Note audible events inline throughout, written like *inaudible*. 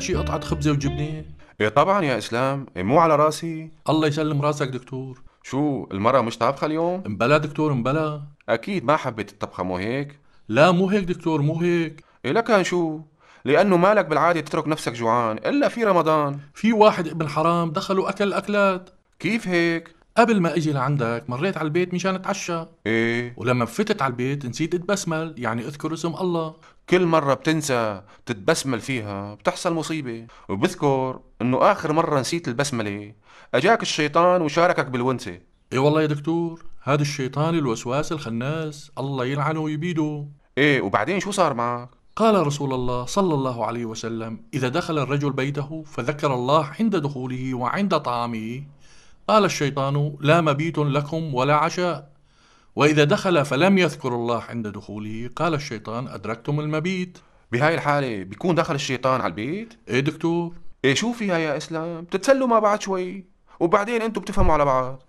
لك شي قطعة خبزة وجبنة؟ ايه طبعا يا اسلام، إيه مو على راسي الله يسلم راسك دكتور شو المرة مش طابخة اليوم؟ مبلا دكتور مبلا اكيد ما حبيت الطبخة مو هيك؟ لا مو هيك دكتور مو هيك إيه لكان شو؟ لأنه مالك بالعادة تترك نفسك جوعان إلا في رمضان في واحد ابن حرام دخل وأكل أكلات كيف هيك؟ قبل ما اجي لعندك مريت على البيت مشان اتعشى ايه ولما فتت على البيت نسيت اتبسمل يعني اذكر اسم الله كل مرة بتنسى تتبسمل فيها بتحصل مصيبة وبذكر انه اخر مرة نسيت البسملة اجاك الشيطان وشاركك بالونسة ايه والله يا دكتور هذا الشيطان الوسواس الخناس الله يلعنه ويبيده ايه وبعدين شو صار معك؟ قال رسول الله صلى الله عليه وسلم إذا دخل الرجل بيته فذكر الله عند دخوله وعند طعامه قال الشيطان لا مبيت لكم ولا عشاء وإذا دخل فلم يذكر الله عند دخوله قال الشيطان أدركتم المبيت بهاي الحالة بيكون دخل الشيطان على البيت؟ ايه دكتور ايه شو فيها يا اسلام؟ بتتسلوا مع بعض شوي وبعدين انتم بتفهموا على بعض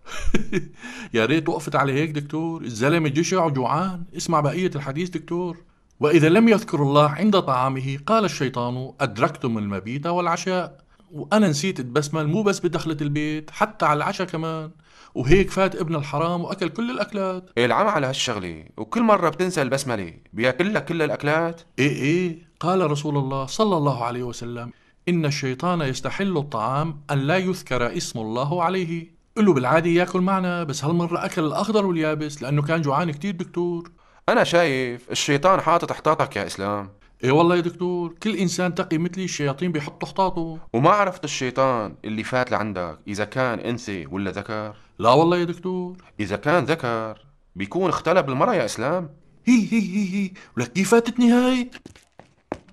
*laughs* يا ريت وقفت على هيك دكتور الزلمة جشع وجوعان اسمع بقية الحديث دكتور وإذا لم يذكر الله عند طعامه قال الشيطان أدركتم المبيت والعشاء وانا نسيت البسمل مو بس بدخله البيت حتى على العشاء كمان وهيك فات ابن الحرام واكل كل الاكلات ايه العمى على هالشغله وكل مره بتنسى البسمله بياكل لك كل الاكلات ايه ايه قال رسول الله صلى الله عليه وسلم ان الشيطان يستحل الطعام ان لا يذكر اسم الله عليه له بالعاده ياكل معنا بس هالمره اكل الاخضر واليابس لانه كان جوعان كتير دكتور انا شايف الشيطان حاطط احتاطك يا اسلام اي والله يا دكتور كل انسان تقي مثلي الشياطين بيحطوا حطاطه وما عرفت الشيطان اللي فات لعندك اذا كان انثى ولا ذكر لا والله يا دكتور اذا كان ذكر بيكون اختلى بالمره يا اسلام هي هي هي هي ولك كيف فاتتني هاي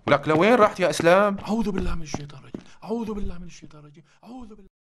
ولك لوين رحت يا اسلام اعوذ بالله من الشيطان الرجيم اعوذ بالله من الشيطان الرجيم اعوذ بالله